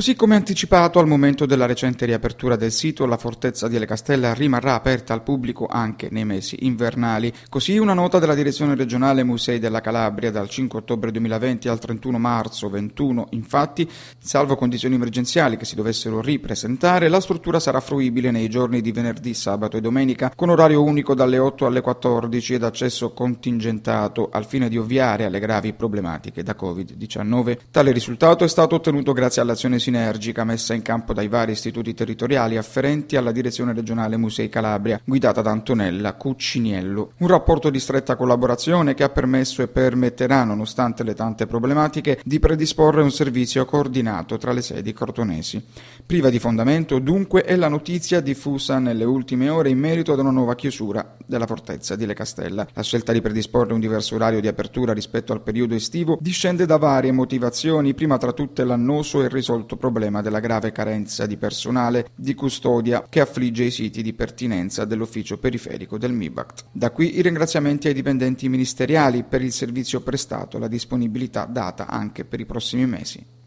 Così come anticipato al momento della recente riapertura del sito, la fortezza di Ale Castella rimarrà aperta al pubblico anche nei mesi invernali. Così una nota della direzione regionale Musei della Calabria dal 5 ottobre 2020 al 31 marzo 21, infatti, salvo condizioni emergenziali che si dovessero ripresentare, la struttura sarà fruibile nei giorni di venerdì, sabato e domenica con orario unico dalle 8 alle 14 ed accesso contingentato al fine di ovviare alle gravi problematiche da Covid-19. Tale risultato è stato ottenuto grazie all'azione sinergica messa in campo dai vari istituti territoriali afferenti alla Direzione Regionale Musei Calabria, guidata da Antonella Cucciniello. Un rapporto di stretta collaborazione che ha permesso e permetterà, nonostante le tante problematiche, di predisporre un servizio coordinato tra le sedi cortonesi. Priva di fondamento, dunque, è la notizia diffusa nelle ultime ore in merito ad una nuova chiusura della fortezza di Le Castella. La scelta di predisporre un diverso orario di apertura rispetto al periodo estivo discende da varie motivazioni, prima tra tutte l'annoso e irrisolto soprattutto problema della grave carenza di personale di custodia che affligge i siti di pertinenza dell'ufficio periferico del MIBACT. Da qui i ringraziamenti ai dipendenti ministeriali per il servizio prestato e la disponibilità data anche per i prossimi mesi.